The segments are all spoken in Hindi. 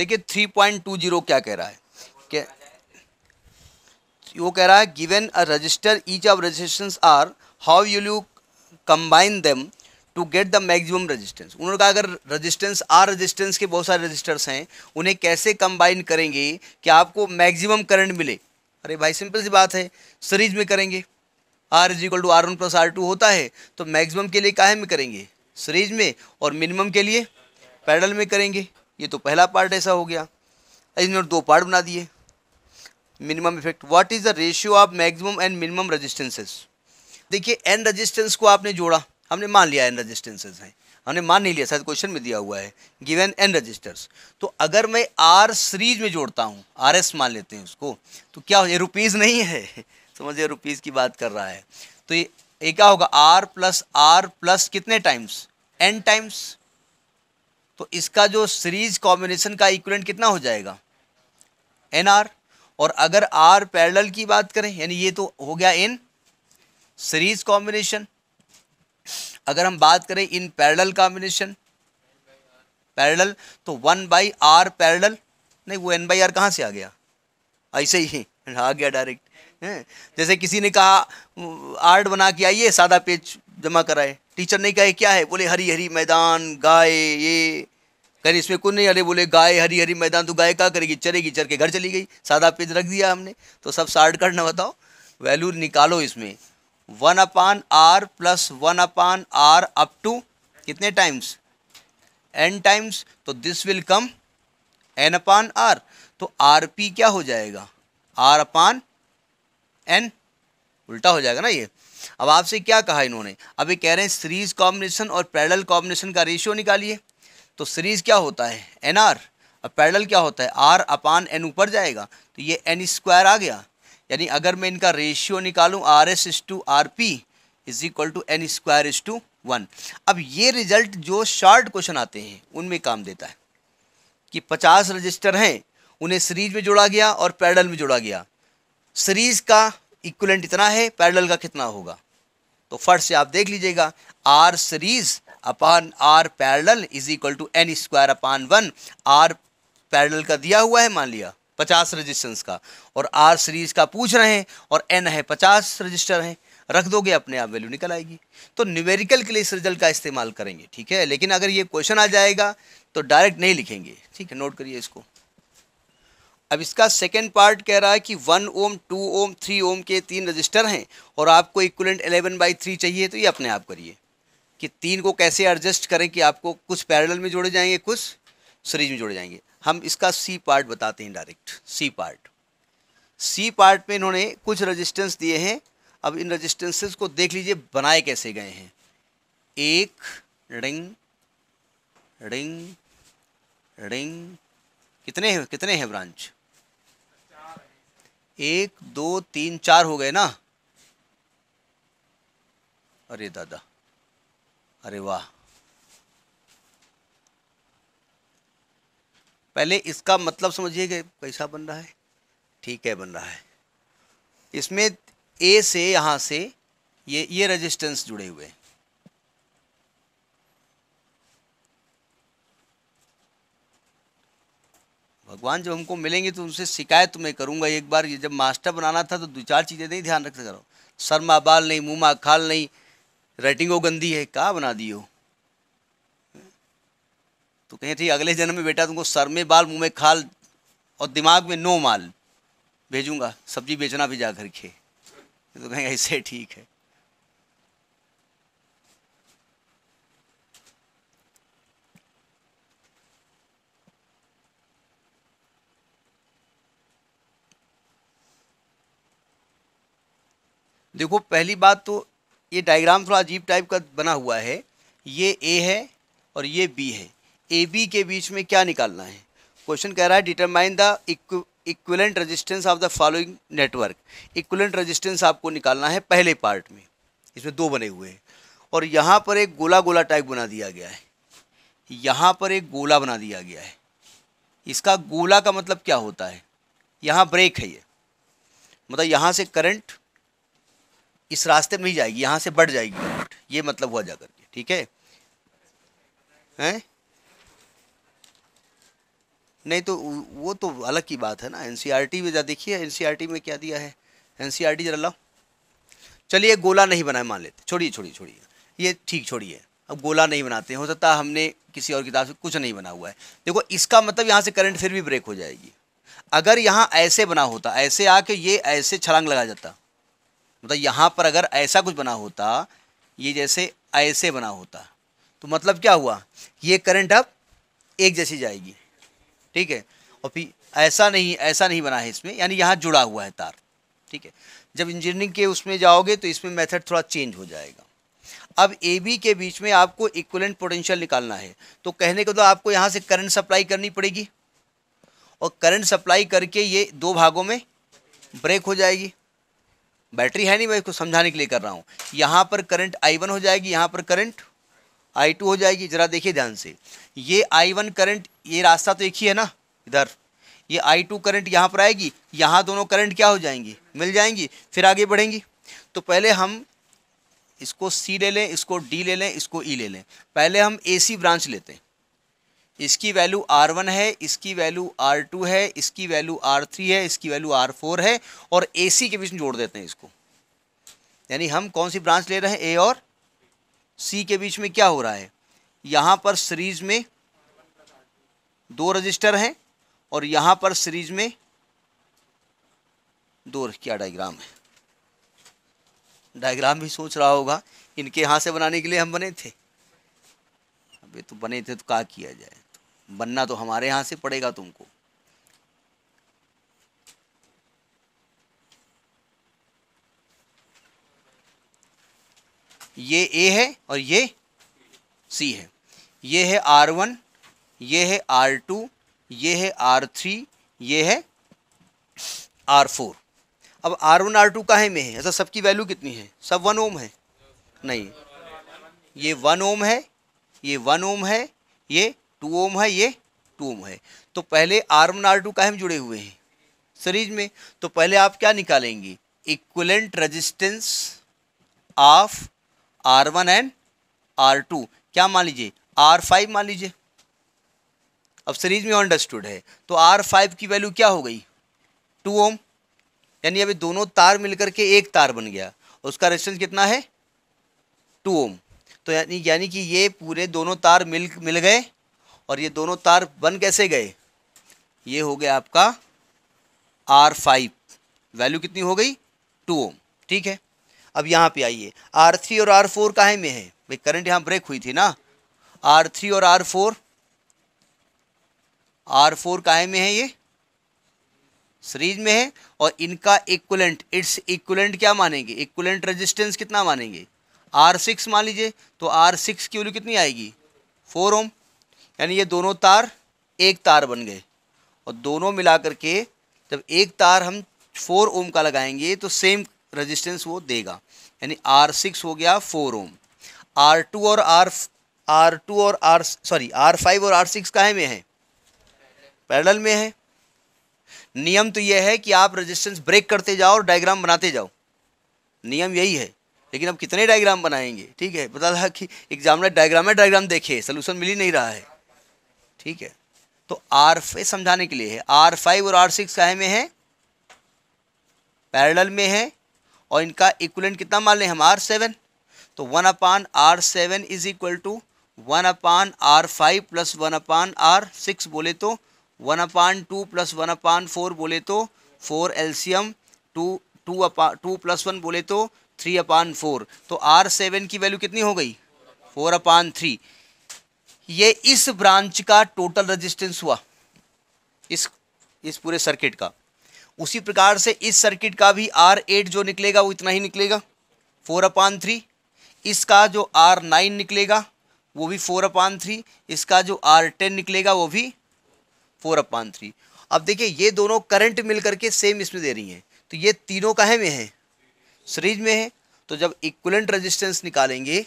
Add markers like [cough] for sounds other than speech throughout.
देखिए थ्री पॉइंट टू जीरो क्या कह रहा है क्या वो कह रहा है given a register each of registration are how you you combine them to get the maximum resistance उन्होंने कहा अगर रजिस्टेंस आर रजिस्टेंस के बहुत सारे रजिस्टर्स हैं उन्हें कैसे कंबाइन करेंगे कि आपको मैक्सिमम करंट मिले अरे भाई सिंपल सी बात है सीरीज में करेंगे R is equal to R one plus R two होता है तो मैक्सिमम के लिए काहे में करेंगे सीरीज में और मिनिमम के लिए पैडल में करेंगे ये तो पहला पार्ट ऐसा हो गया इन्होंने दो पार्ट बना दिए minimum effect what is the ratio of maximum and minimum resistances देखिए एन रजिस्टेंस को आपने जोड़ा हमने मान लिया एन रेजिस्टेंसेस हैं हमने मान नहीं लिया शायद क्वेश्चन में दिया हुआ है गिवन एन रजिस्टर्स तो अगर मैं आर सीरीज में जोड़ता हूँ आर एस मान लेते हैं उसको तो क्या ये रुपीज़ नहीं है [laughs] समझिए रुपीज़ की बात कर रहा है तो ये क्या होगा आर प्लस आर प्लस कितने टाइम्स एन टाइम्स तो इसका जो सीरीज कॉम्बिनेशन का इक्वलेंट कितना हो जाएगा एन आर और अगर आर पैरेलल की बात करें यानी ये तो हो गया इन सीरीज कॉम्बिनेशन अगर हम बात करें इन पैरेलल कॉम्बिनेशन पैरेलल तो वन बाई आर पैरेलल नहीं वो एन बाई आर कहाँ से आ गया ऐसे ही [laughs] आ गया डायरेक्ट जैसे किसी ने कहा आर्ट बना के आइए सादा पेज जमा कराए टीचर ने कहे क्या है बोले हरी हरी मैदान गाय ये कहीं इसमें कुछ नहीं अरे बोले गाय हरी हरी मैदान तो गाय क्या करेगी चरेगी चर के घर चली गई सादा पेज रख दिया हमने तो सब शार्ट कर ना बताओ वैल्यू निकालो इसमें one upon R plus one upon R up to कितने टाइम्स एन टाइम्स तो this will come N upon R तो आर पी क्या हो जाएगा आर अपान एन उल्टा हो जाएगा ना ये अब आपसे क्या कहा इन्होंने अब ये कह रहे हैं सीरीज़ कॉम्बिनेशन और पैडल कॉम्बिनेशन का रेशियो निकालिए तो सीरीज़ क्या होता है एन आर और पैडल क्या होता है आर अपान एन ऊपर जाएगा तो ये एन स्क्वायर आ गया यानी अगर मैं इनका रेशियो निकालूँ R S is to R P is equal to N square is to one अब ये रिजल्ट जो शॉर्ट क्वेश्चन आते हैं उनमें काम देता है कि पचास रजिस्टर हैं उन्हें सीरीज में जोड़ा गया और पैडल में जोड़ा गया सीरीज का इक्वलेंट इतना है पैरेलल का कितना होगा तो फर्स्ट से आप देख लीजिएगा R series upon R parallel is equal to N square upon one R parallel का दिया हुआ है मान लिया पचास रजिस्टेंस का और आर सीरीज का पूछ रहे हैं और एन है पचास रजिस्टर हैं रख दोगे अपने आप वैल्यू निकल आएगी तो न्यूमेरिकल के लिए इस रिजल्ट का इस्तेमाल करेंगे ठीक है लेकिन अगर ये क्वेश्चन आ जाएगा तो डायरेक्ट नहीं लिखेंगे ठीक है नोट करिए इसको अब इसका सेकेंड पार्ट कह रहा है कि one ohm two ohm three ohm के तीन रजिस्टर हैं और आपको इक्वलेंट एलेवन बाई थ्री चाहिए तो ये अपने आप करिए कि तीन को कैसे एडजस्ट करें कि आपको कुछ पैरेलल में जोड़े जाएंगे कुछ सीरीज में जोड़े जाएंगे हम इसका सी पार्ट बताते हैं direct C part C part में इन्होंने कुछ रजिस्टेंस दिए हैं अब इन रजिस्टेंसेस को देख लीजिए बनाए कैसे गए हैं एक रिंग रिंग रिंग कितने हैं कितने हैं ब्रांच एक दो तीन चार हो गए ना अरे दादा अरे वाह पहले इसका मतलब समझिए कि कैसा बन रहा है ठीक है बन रहा है इसमें ए से यहाँ से ये ये रेजिस्टेंस जुड़े हुए हैं भगवान जब हमको मिलेंगे तो उनसे शिकायत मैं करूँगा एक बार ये जब मास्टर बनाना था तो दो चार चीज़ें नहीं ध्यान रख करो सर बाल नहीं मुँह माँ खाल नहीं राइटिंग वो गंदी है कहाँ बना दी हो तो कहें थी अगले जन्म में बेटा तुमको सर में बाल मुँह में खाल और दिमाग में नो माल भेजूंगा सब्जी बेचना भी जा करके तो कहें ऐसे ठीक है देखो पहली बात तो ये डायग्राम थोड़ा अजीब टाइप का बना हुआ है ये ए है और ये बी है ए बी के बीच में क्या निकालना है क्वेश्चन कह रहा है determine the equivalent resistance of the following network equivalent resistance आपको निकालना है पहले पार्ट में इसमें दो बने हुए हैं और यहाँ पर एक गोला गोला टाइप बना दिया गया है यहाँ पर एक गोला बना दिया गया है इसका गोला का मतलब क्या होता है यहाँ ब्रेक है ये मतलब यहाँ से करंट इस रास्ते में ही जाएगी यहाँ से बढ़ जाएगी ये मतलब हुआ जाकर के ठीक है हैं नहीं तो वो तो अलग की बात है ना एनसीईआरटी में जा देखिए एनसीईआरटी में क्या दिया है एनसीईआरटी जरा लाओ चलिए गोला नहीं बनाए मान लेते छोड़िए छोड़िए छोड़िए ये ठीक छोड़िए अब गोला नहीं बनाते हो सकता हमने किसी और किताब से कुछ नहीं बना हुआ है देखो इसका मतलब यहाँ से करंट फिर भी ब्रेक हो जाएगी अगर यहाँ ऐसे बना होता ऐसे आके ये ऐसे छलांग लगा जाता मतलब यहाँ पर अगर ऐसा कुछ बना होता ये जैसे ऐसे बना होता तो मतलब क्या हुआ ये करंट अब एक जैसी जाएगी ठीक है और फिर ऐसा नहीं ऐसा नहीं बना है इसमें यानी यहाँ जुड़ा हुआ है तार ठीक है जब इंजीनियरिंग के उसमें जाओगे तो इसमें मेथड थोड़ा चेंज हो जाएगा अब ए बी के बीच में आपको इक्वलेंट पोटेंशियल निकालना है तो कहने को तो मतलब आपको यहाँ से करंट सप्लाई करनी पड़ेगी और करंट सप्लाई करके ये दो भागों में ब्रेक हो जाएगी बैटरी है नहीं मैं इसको समझाने के लिए कर रहा हूँ यहाँ पर करंट आई वन हो जाएगी यहाँ पर करंट आई टू हो जाएगी ज़रा देखिए ध्यान से ये आई वन करंट ये रास्ता तो एक ही है ना इधर ये आई टू करंट यहाँ पर आएगी यहाँ दोनों करंट क्या हो जाएंगी मिल जाएंगी फिर आगे बढ़ेंगी तो पहले हम इसको सी ले लें इसको डी ले लें इसको ई e ले लें पहले हम ए सी ब्रांच लेते हैं इसकी वैल्यू आर वन है इसकी वैल्यू आर टू है इसकी वैल्यू आर थ्री है इसकी वैल्यू आर फोर है और ए सी के बीच में जोड़ देते हैं इसको यानी हम कौन सी ब्रांच ले रहे हैं ए और सी के बीच में क्या हो रहा है यहाँ पर सीरीज में दो रजिस्टर हैं और यहाँ पर सीरीज में दो क्या डायग्राम है डायग्राम भी सोच रहा होगा इनके यहाँ से बनाने के लिए हम बने थे अभी तो बने थे तो क्या किया जाए बनना तो हमारे यहाँ से पड़ेगा तुमको ये ए है और ये सी है ये है आर वन ये है आर टू ये है आर थ्री ये है आर फोर अब आर वन आर टू का है में है ऐसा सबकी वैल्यू कितनी है सब वन ओम है नहीं ये वन ओम है ये वन ओम है ये टू ओम है ये टू ओम है तो पहले आर वन आर टू का हम जुड़े हुए हैं सीरीज में तो पहले आप क्या निकालेंगे equivalent resistance of R one and R two क्या मान लीजिए आर फाइव मान लीजिए अब सीरीज में अंडरस्टूड है तो आर फाइव की वैल्यू क्या हो गई टू ओम यानी अभी दोनों तार मिलकर के एक तार बन गया उसका रेजिस्टेंस कितना है टू ओम तो यानी यानी कि ये पूरे दोनों तार मिल मिल गए और ये दोनों तार बन कैसे गए ये हो गया आपका आर फाइव वैल्यू कितनी हो गई टू ओम ठीक है अब यहाँ पे आइए आर थ्री और आर फोर काहे में है भाई करंट यहाँ ब्रेक हुई थी ना आर थ्री और आर फोर आर फोर काहे में है ये सीरीज में है और इनका इक्वलेंट इट्स इक्वलेंट क्या मानेंगे इक्वलेंट रेजिस्टेंस कितना मानेंगे आर सिक्स मान लीजिए तो आर सिक्स की वैल्यू कितनी आएगी फोर ओम यानी ये दोनों तार एक तार बन गए और दोनों मिला करके जब एक तार हम फोर ओम का लगाएंगे तो सेम रेजिस्टेंस वो देगा यानी आर सिक्स हो गया फोर ओम आर टू और आर आर टू और आर सॉरी आर फाइव और आर सिक्स काहे में है पैरल में है नियम तो यह है कि आप रेजिस्टेंस ब्रेक करते जाओ और डायग्राम बनाते जाओ नियम यही है लेकिन अब कितने डायग्राम बनाएंगे ठीक है बता रहा कि एग्जाम में डायग्राम है डायग्राम देखे सोल्यूशन मिल ही नहीं रहा है ठीक है तो आर समझाने के लिए है आर फाइव और आर सिक्स कहे में है पैरेलल में है और इनका इक्वलेंट कितना मान लें हम आर सेवन तो one upon R seven is equal to one upon R five plus one upon R six बोले तो one upon two plus one upon four बोले तो four LCM two two upon two plus one बोले तो थ्री अपान फोर तो आर सेवन की वैल्यू कितनी हो गई फोर अपान थ्री ये इस ब्रांच का टोटल रेजिस्टेंस हुआ इस इस पूरे सर्किट का उसी प्रकार से इस सर्किट का भी आर एट जो निकलेगा वो इतना ही निकलेगा फोर अपान थ्री इसका जो आर नाइन निकलेगा वो भी फोर अपान थ्री इसका जो आर टेन निकलेगा वो भी फोर अपान थ्री अब देखिए ये दोनों करंट मिल करके सेम इसमें दे रही हैं तो ये तीनों काहे में है सीरीज में है तो जब इक्वलेंट रजिस्टेंस निकालेंगे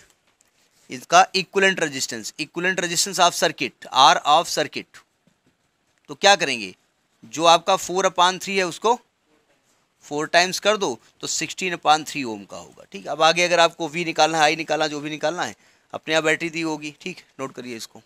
इसका equivalent resistance equivalent resistance of circuit R of circuit तो क्या करेंगे जो आपका फोर अपान थ्री है उसको फोर टाइम्स कर दो तो सिक्सटीन अपान थ्री ओम का होगा ठीक अब आगे अगर आपको वी निकालना है आई निकालना जो भी निकालना है अपने आप बैटरी दी होगी ठीक नोट करिए इसको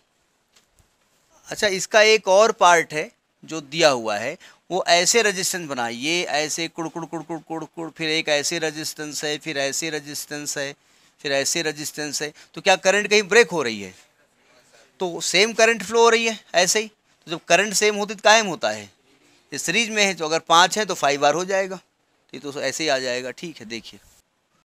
अच्छा इसका एक और पार्ट है जो दिया हुआ है वो ऐसे रेजिस्टेंस बना ये ऐसे कुड़ कुड़ कुड़ कुड़ कुड़ कुड़ फिर एक ऐसे रेजिस्टेंस है फिर ऐसे रेजिस्टेंस है फिर ऐसे रजिस्टेंस है तो क्या करंट कहीं ब्रेक हो रही है तो सेम करंट फ्लो हो रही है ऐसे ही तो जब करंट सेम होती तो कायम होता है ये सीरीज में है तो अगर पाँच है तो फाइव बार हो जाएगा तो ये तो ऐसे ही आ जाएगा ठीक है देखिए